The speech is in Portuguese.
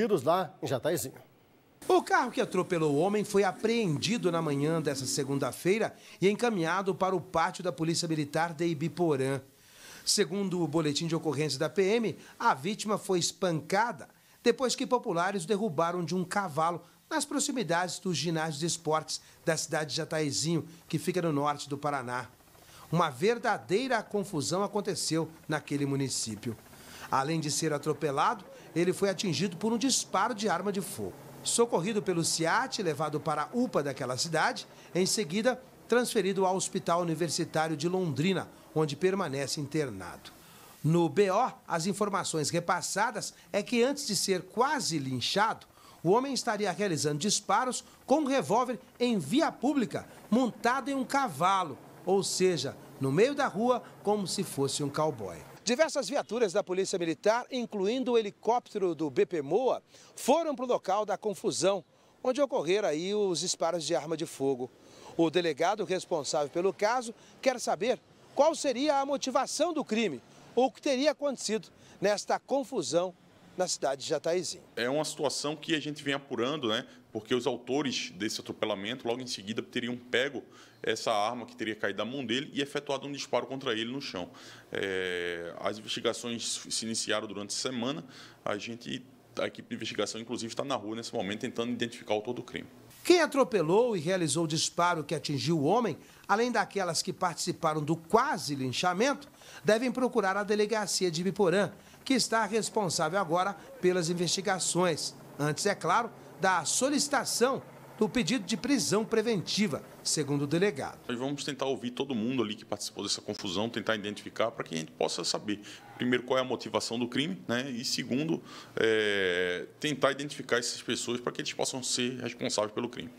tiros lá em Jataizinho. O carro que atropelou o homem foi apreendido na manhã dessa segunda-feira e encaminhado para o pátio da Polícia Militar de Ibiporã. Segundo o boletim de ocorrência da PM, a vítima foi espancada depois que populares o derrubaram de um cavalo nas proximidades dos ginásios de esportes da cidade de Jataizinho, que fica no norte do Paraná. Uma verdadeira confusão aconteceu naquele município. Além de ser atropelado, ele foi atingido por um disparo de arma de fogo. Socorrido pelo SIAT, levado para a UPA daquela cidade, em seguida transferido ao Hospital Universitário de Londrina, onde permanece internado. No BO, as informações repassadas é que antes de ser quase linchado, o homem estaria realizando disparos com um revólver em via pública, montado em um cavalo, ou seja, no meio da rua como se fosse um cowboy. Diversas viaturas da Polícia Militar, incluindo o helicóptero do BP Moa, foram para o local da confusão, onde ocorreram aí os disparos de arma de fogo. O delegado responsável pelo caso quer saber qual seria a motivação do crime, ou o que teria acontecido nesta confusão na cidade de Jataizinho. É uma situação que a gente vem apurando, né? Porque os autores desse atropelamento, logo em seguida, teriam pego essa arma que teria caído da mão dele e efetuado um disparo contra ele no chão. É, as investigações se iniciaram durante a semana. A gente, a equipe de investigação, inclusive, está na rua nesse momento tentando identificar o autor do crime. Quem atropelou e realizou o disparo que atingiu o homem, além daquelas que participaram do quase linchamento, devem procurar a delegacia de Biporã, que está responsável agora pelas investigações. Antes, é claro, da solicitação do pedido de prisão preventiva, segundo o delegado. E vamos tentar ouvir todo mundo ali que participou dessa confusão, tentar identificar para que a gente possa saber, primeiro, qual é a motivação do crime, né? e segundo, é, tentar identificar essas pessoas para que eles possam ser responsáveis pelo crime.